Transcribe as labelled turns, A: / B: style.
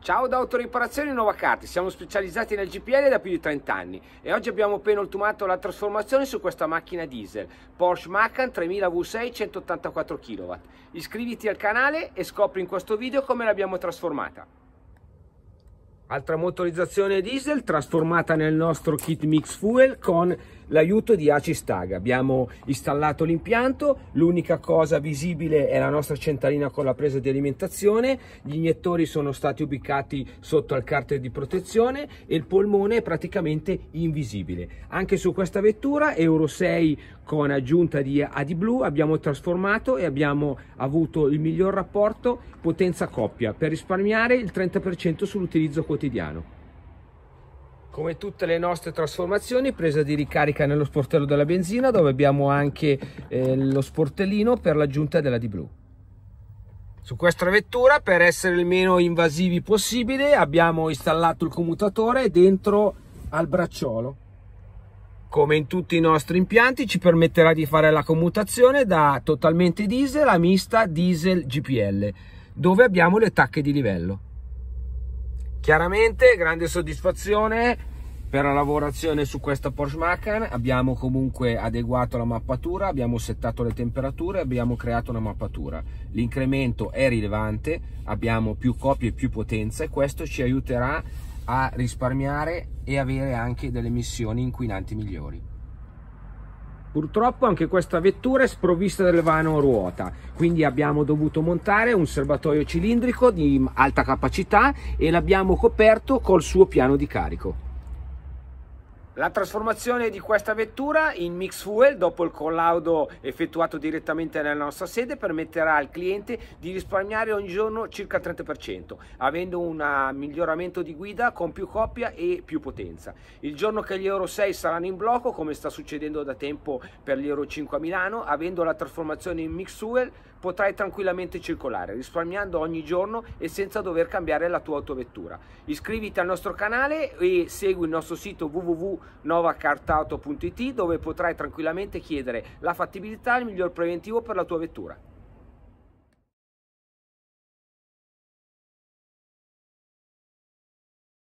A: Ciao da Autoriparazioni Novacarte, siamo specializzati nel GPL da più di 30 anni e oggi abbiamo appena ultimato la trasformazione su questa macchina diesel Porsche Macan 3000 V6 184 kW. Iscriviti al canale e scopri in questo video come l'abbiamo trasformata altra motorizzazione diesel trasformata nel nostro kit mix fuel con l'aiuto di Acistag. Abbiamo installato l'impianto, l'unica cosa visibile è la nostra centralina con la presa di alimentazione, gli iniettori sono stati ubicati sotto al carter di protezione e il polmone è praticamente invisibile. Anche su questa vettura Euro 6 con aggiunta di AdiBlue abbiamo trasformato e abbiamo avuto il miglior rapporto potenza coppia per risparmiare il 30% sull'utilizzo quotidiano. Come tutte le nostre trasformazioni, presa di ricarica nello sportello della benzina dove abbiamo anche eh, lo sportellino per l'aggiunta della AdiBlue. Su questa vettura, per essere il meno invasivi possibile, abbiamo installato il commutatore dentro al bracciolo come in tutti i nostri impianti ci permetterà di fare la commutazione da totalmente diesel a mista diesel GPL dove abbiamo le tacche di livello chiaramente grande soddisfazione per la lavorazione su questa Porsche Macan abbiamo comunque adeguato la mappatura, abbiamo settato le temperature, abbiamo creato una mappatura. L'incremento è rilevante, abbiamo più copie e più potenza e questo ci aiuterà a a risparmiare e avere anche delle emissioni inquinanti migliori. Purtroppo anche questa vettura è sprovvista del vano a ruota, quindi abbiamo dovuto montare un serbatoio cilindrico di alta capacità e l'abbiamo coperto col suo piano di carico. La trasformazione di questa vettura in mix fuel dopo il collaudo effettuato direttamente nella nostra sede permetterà al cliente di risparmiare ogni giorno circa il 30% avendo un ah, miglioramento di guida con più coppia e più potenza. Il giorno che gli Euro 6 saranno in blocco come sta succedendo da tempo per gli Euro 5 a Milano avendo la trasformazione in mix fuel potrai tranquillamente circolare risparmiando ogni giorno e senza dover cambiare la tua autovettura. Iscriviti al nostro canale e segui il nostro sito www novacartauto.it dove potrai tranquillamente chiedere la fattibilità e il miglior preventivo per la tua vettura.